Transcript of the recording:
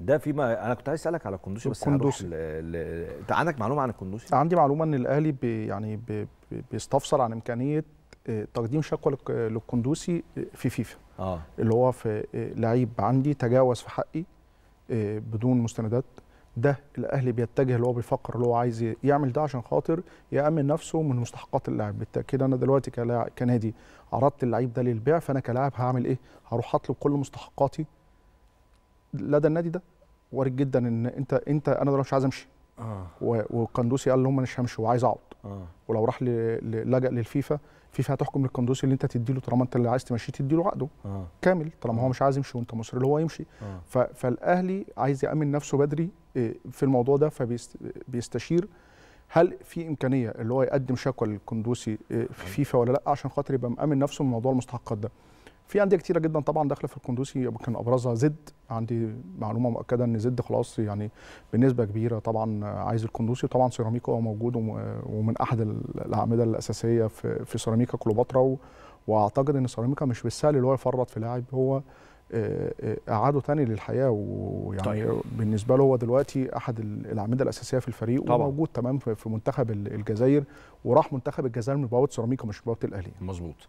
ده فيما انا كنت عايز اسالك على الكندوسي بس الكندوسي انت عندك معلومه عن الكندوسي؟ عندي معلومه ان الاهلي بي يعني بي بيستفسر عن امكانيه آه، تقديم شكوى للكندوسي آه، في فيفا آه. اللي هو في آه، لعيب عندي تجاوز في حقي بدون مستندات ده الاهلي بيتجه اللي هو بيفكر اللي هو عايز يعمل ده عشان خاطر يامن نفسه من مستحقات اللاعب بالتاكيد انا دلوقتي كنادي عرضت اللعيب ده للبيع فانا كلاعب هعمل ايه هروح اطلب كل مستحقاتي لدى النادي ده وارد جدا ان انت انت انا دلوقتي مش عايز امشي آه. والقندوسي قال لهم انا مش همشي وعايز اقعد آه. ولو راح لجا للفيفا فيفا هتحكم للقندوسي اللي انت تدي له طالما انت اللي عايز تمشيه له عقده آه. كامل طالما آه. هو مش عايز يمشي وانت مصر اللي هو يمشي آه. فالاهلي عايز يامن نفسه بدري آه، في الموضوع ده فبيستشير هل في امكانيه اللي هو يقدم شكوى للقندوسي آه، في آه. فيفا ولا لا عشان خاطر يبقى مامن نفسه من موضوع المستحقات ده في انديه كتيره جدا طبعا داخله في القندوسي يمكن ابرزها زد عندي معلومه مؤكده ان زد خلاص يعني بنسبه كبيره طبعا عايز القندوسي وطبعا سيراميكا هو موجود ومن احد الاعمده الاساسيه في في سيراميكا كليوباترا واعتقد ان سيراميكا مش بالسهل اللي هو يفرط في لاعب هو اعاده تاني للحياه ويعني طيب. بالنسبه له هو دلوقتي احد الاعمده الاساسيه في الفريق طبعا. وموجود تمام في منتخب الجزائر وراح منتخب الجزائر من بوابه سيراميكا مش بوابه الاهلي مظبوط